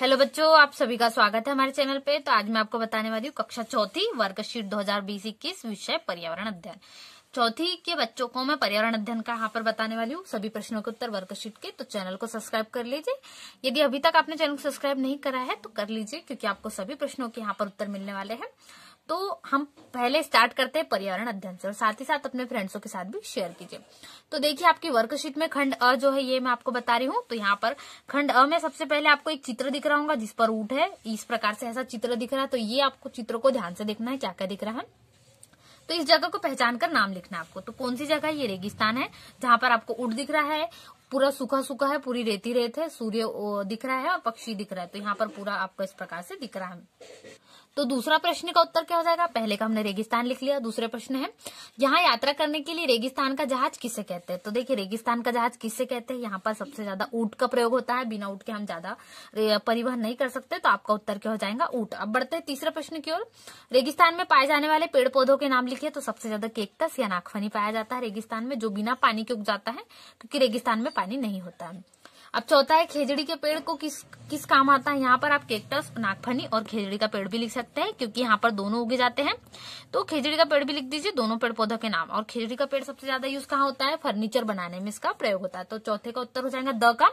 hello बच्चों आप सभी का स्वागत है हमारे चैनल पे तो आज मैं आपको बताने वाली हूँ कक्षा चौथी वर्कशीट दो हजार बीस इक्कीस विषय पर्यावरण अध्ययन चौथी के बच्चों को मैं पर्यावरण अध्ययन का यहाँ पर बताने वाली हूँ सभी प्रश्नों के उत्तर वर्कशीट के तो चैनल को सब्सक्राइब कर लीजिए यदि अभी तक आपने चैनल को सब्सक्राइब नहीं करा है तो कर लीजिए क्योंकि आपको सभी प्रश्नों के यहाँ पर उत्तर मिलने वाले हैं तो हम पहले स्टार्ट करते हैं पर्यावरण अध्ययन से और साथ ही साथ अपने फ्रेंड्सों के साथ भी शेयर कीजिए तो देखिए आपकी वर्कशीट में खंड अ जो है ये मैं आपको बता रही हूँ तो यहाँ पर खंड अ में सबसे पहले आपको एक चित्र दिख रहा होगा जिस पर ऊट है इस प्रकार से ऐसा चित्र दिख रहा है तो ये आपको चित्र को ध्यान से देखना है क्या क्या दिख रहा है तो इस जगह को पहचान कर नाम लिखना है आपको तो कौन सी जगह ये रेगिस्तान है जहां पर आपको उठ दिख रहा है पूरा सूखा सूखा है पूरी रेती रेत है सूर्य दिख रहा है और पक्षी दिख रहा है तो यहाँ पर पूरा आपको इस प्रकार से दिख रहा है तो दूसरा प्रश्न का उत्तर क्या हो जाएगा पहले का हमने रेगिस्तान लिख लिया दूसरा प्रश्न है यहाँ यात्रा करने के लिए रेगिस्तान का जहाज किसे कहते हैं तो देखिए रेगिस्तान का जहाज किसे कहते हैं यहाँ पर सबसे ज्यादा ऊट का प्रयोग होता है बिना ऊट के हम ज्यादा परिवहन नहीं कर सकते तो आपका उत्तर क्या हो जाएगा ऊट अब बढ़ते हैं तीसरे प्रश्न की ओर रेगिस्तान में पाए जाने वाले पेड़ पौधों के नाम लिखे तो सबसे ज्यादा केकतस या नागफनी पाया जाता है रेगिस्तान में जो बिना पानी के उग जाता है क्योंकि रेगिस्तान में पानी नहीं होता है अब चौथा है खेजड़ी के पेड़ को किस किस काम आता है यहाँ पर आप केक्टस नागफनी और खेजड़ी का पेड़ भी लिख सकते हैं क्योंकि यहाँ पर दोनों उगे जाते हैं तो खेजड़ी का पेड़ भी लिख दीजिए दोनों पेड़ पौधों के नाम और खेजड़ी का पेड़ सबसे ज्यादा यूज कहाँ होता है फर्नीचर बनाने में इसका प्रयोग होता है तो चौथे का उत्तर हो जाएगा द का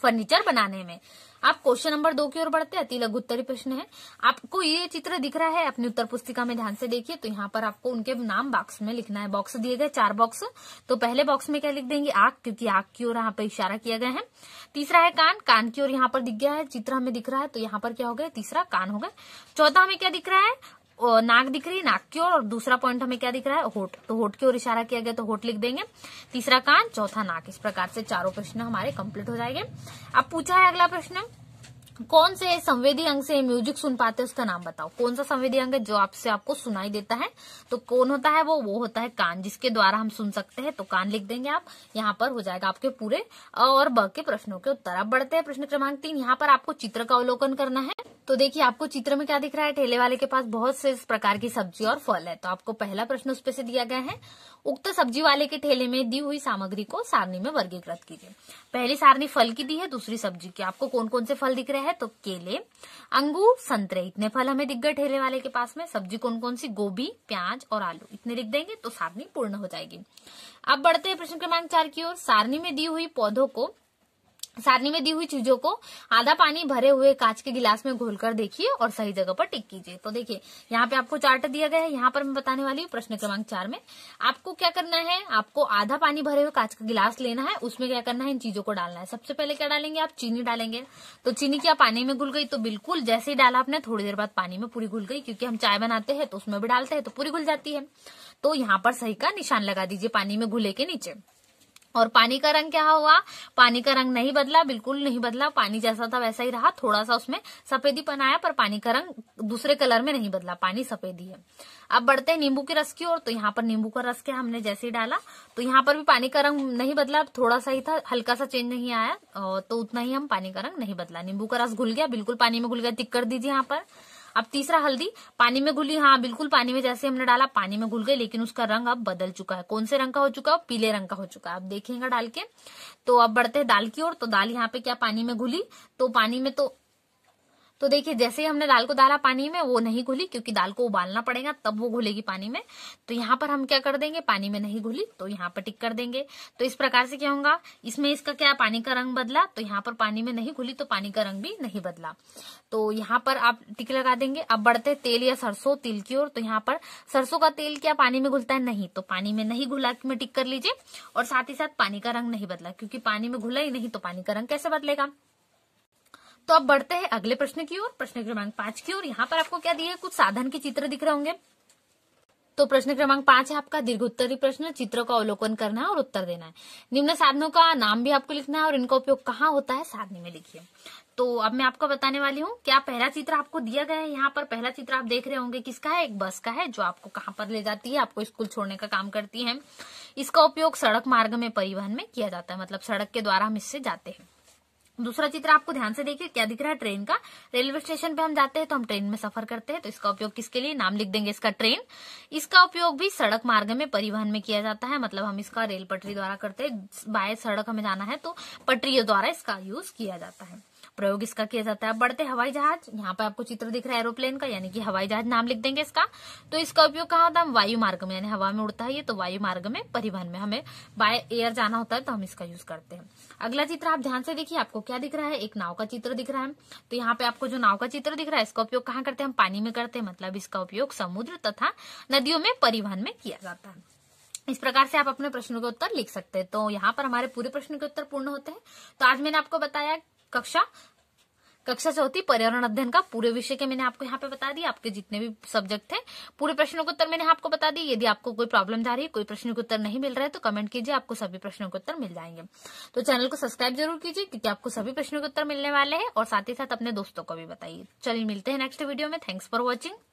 फर्नीचर बनाने में आप क्वेश्चन नंबर दो की ओर बढ़ते हैं अति उत्तरी प्रश्न है आपको ये चित्र दिख रहा है अपनी उत्तर पुस्तिका में ध्यान से देखिए तो यहाँ पर आपको उनके नाम बॉक्स में लिखना है बॉक्स दिए गए चार बॉक्स तो पहले बॉक्स में क्या लिख देंगे आग क्योंकि आग की ओर यहाँ पर इशारा किया गया है तीसरा है कान कान की ओर यहाँ पर दिख गया है चित्र हमें दिख रहा है तो यहाँ पर क्या हो गया तीसरा कान हो गया चौथा हमें क्या दिख रहा है नाक दिख रही है नाक की ओर और दूसरा पॉइंट हमें क्या दिख रहा है होठ तो होठ की ओर इशारा किया गया तो होठ लिख देंगे तीसरा कान चौथा नाक इस प्रकार से चारों प्रश्न हमारे कंप्लीट हो जाएंगे अब पूछा है अगला प्रश्न कौन से संवेदी अंग से म्यूजिक सुन पाते हैं उसका नाम बताओ कौन सा संवेदी अंग है जो आपसे आपको सुनाई देता है तो कौन होता है वो वो होता है कान जिसके द्वारा हम सुन सकते हैं तो कान लिख देंगे आप यहाँ पर हो जाएगा आपके पूरे और ब के प्रश्नों के उत्तर आप बढ़ते हैं प्रश्न क्रमांक तीन यहाँ पर आपको चित्र का अवलोकन करना है तो देखिए आपको चित्र में क्या दिख रहा है ठेले वाले के पास बहुत से प्रकार की सब्जी और फल है तो आपको पहला प्रश्न उस पर से दिया गया है उक्त सब्जी वाले के ठेले में दी हुई सामग्री को सारणी में वर्गीकृत कीजिए पहली सारणी फल की दी है दूसरी सब्जी की आपको कौन कौन से फल दिख रहे है तो केले अंगूर संतरे इतने फल हमें दिख गए ठेले वाले के पास में सब्जी कौन कौन सी गोभी प्याज और आलू इतने लिख देंगे तो सारणी पूर्ण हो जाएगी अब बढ़ते हैं प्रश्न क्रमांक चार की ओर सारणी में दी हुई पौधों को सारनी में दी हुई चीजों को आधा पानी भरे हुए कांच के गिलास में घोलकर देखिए और सही जगह पर टिक कीजिए तो देखिए यहाँ पे आपको चार्ट दिया गया है यहाँ पर मैं बताने वाली हूँ प्रश्न क्रमांक चार में आपको क्या करना है आपको आधा पानी भरे हुए कांच का गिलास लेना है उसमें क्या करना है इन चीजों को डालना है सबसे पहले क्या डालेंगे आप चीनी डालेंगे तो चीनी क्या पानी में घुल गई तो बिल्कुल जैसे ही डाला आपने थोड़ी देर बाद पानी में पूरी घुल गई क्योंकि हम चाय बनाते हैं तो उसमें भी डालते हैं तो पूरी घुल जाती है तो यहाँ पर सही का निशान लगा दीजिए पानी में घुले के नीचे और पानी का रंग क्या हुआ पानी का रंग नहीं बदला बिल्कुल नहीं बदला पानी जैसा था वैसा ही रहा थोड़ा सा उसमें सफेदी आया पर पानी का रंग दूसरे कलर में नहीं बदला पानी सफेदी है अब बढ़ते हैं नींबू के रस की ओर तो यहाँ पर नींबू का रस क्या हमने जैसे ही डाला तो यहाँ पर भी पानी का रंग नहीं बदला थोड़ा सा ही था हल्का सा चेंज नहीं आया तो उतना ही हम पानी का रंग नहीं बदला नींबू का रस घुल गया बिल्कुल पानी में घुल गया टिक कर दीजिए यहाँ पर अब तीसरा हल्दी पानी में घुली हाँ बिल्कुल पानी में जैसे हमने डाला पानी में घुल गई लेकिन उसका रंग अब बदल चुका है कौन से रंग का हो चुका है पीले रंग का हो चुका है आप देखेंगे डाल के तो अब बढ़ते हैं दाल की ओर तो दाल यहाँ पे क्या पानी में घुली तो पानी में तो तो देखिए जैसे ही हमने दाल को डाला पानी में वो नहीं घुली क्योंकि दाल को उबालना पड़ेगा तब वो घुलेगी पानी में तो यहाँ पर हम क्या कर देंगे पानी में नहीं घुली तो यहाँ पर टिक कर देंगे तो इस प्रकार से क्या होगा इसमें इसका क्या पानी का रंग बदला तो यहाँ पर पानी में नहीं घुली तो पानी का रंग भी नहीं बदला तो यहाँ पर आप टिक लगा देंगे अब बढ़ते तेल या सरसों तिल की ओर तो यहाँ पर सरसों का तेल क्या पानी में घुलता है नहीं तो पानी में नहीं घुला में टिक कर लीजिए और साथ ही साथ पानी का रंग नहीं बदला क्योंकि पानी में घुला ही नहीं तो पानी का रंग कैसे बदलेगा तो अब बढ़ते हैं अगले प्रश्न की ओर प्रश्न क्रमांक पांच की ओर यहाँ पर आपको क्या दिए कुछ साधन के चित्र दिख रहे होंगे तो प्रश्न क्रमांक पांच है आपका दीर्घोत्तरी प्रश्न चित्रों का अवलोकन करना है और उत्तर देना है निम्न साधनों का नाम भी आपको लिखना है और इनका उपयोग कहाँ होता है साधने में लिखिए तो अब मैं आपको बताने वाली हूँ क्या पहला चित्र आपको दिया गया है यहाँ पर पहला चित्र आप देख रहे होंगे किसका है एक बस का है जो आपको कहाँ पर ले जाती है आपको स्कूल छोड़ने का काम करती है इसका उपयोग सड़क मार्ग में परिवहन में किया जाता है मतलब सड़क के द्वारा हम इससे जाते हैं दूसरा चित्र आपको ध्यान से देखिए क्या दिख रहा है ट्रेन का रेलवे स्टेशन पे हम जाते हैं तो हम ट्रेन में सफर करते हैं तो इसका उपयोग किसके लिए नाम लिख देंगे इसका ट्रेन इसका उपयोग भी सड़क मार्ग में परिवहन में किया जाता है मतलब हम इसका रेल पटरी द्वारा करते हैं बाय सड़क हमें जाना है तो पटरियों द्वारा इसका यूज किया जाता है प्रयोग इसका किया जाता है बढ़ते हवाई जहाज यहाँ पर आपको चित्र दिख रहा है एरोप्लेन का यानी कि हवाई जहाज नाम लिख देंगे इसका तो इसका उपयोग कहाँ होता है वायु मार्ग में यानी हवा में उड़ता है ये तो वायु मार्ग में परिवहन में हमें बाय एयर जाना होता है तो हम इसका यूज करते हैं अगला चित्र आप ध्यान से देखिए आपको क्या दिख रहा है एक नाव का चित्र दिख रहा है तो यहाँ पे आपको जो नाव का चित्र दिख रहा है इसका उपयोग कहाँ करते हैं हम पानी में करते हैं मतलब इसका उपयोग समुद्र तथा नदियों में परिवहन में किया जाता है इस प्रकार से आप अपने प्रश्नों के उत्तर लिख सकते हैं तो यहाँ पर हमारे पूरे प्रश्न के उत्तर पूर्ण होते हैं तो आज मैंने आपको बताया कक्षा कक्षा चौथी पर्यावरण अध्ययन का पूरे विषय के मैंने आपको यहाँ पे बता दिया आपके जितने भी सब्जेक्ट थे पूरे प्रश्नों के उत्तर मैंने आपको बता दिया यदि आपको कोई प्रॉब्लम जा रही है कोई प्रश्न के उत्तर नहीं मिल रहा है तो कमेंट कीजिए आपको सभी प्रश्नों के उत्तर मिल जाएंगे तो चैनल को सब्सक्राइब जरूर कीजिए क्योंकि आपको सभी प्रश्नों के उत्तर मिलने वाले हैं और साथ ही साथ अपने दोस्तों को भी बताइए चलिए मिलते हैं नेक्स्ट वीडियो में थैंक्स फॉर वॉचिंग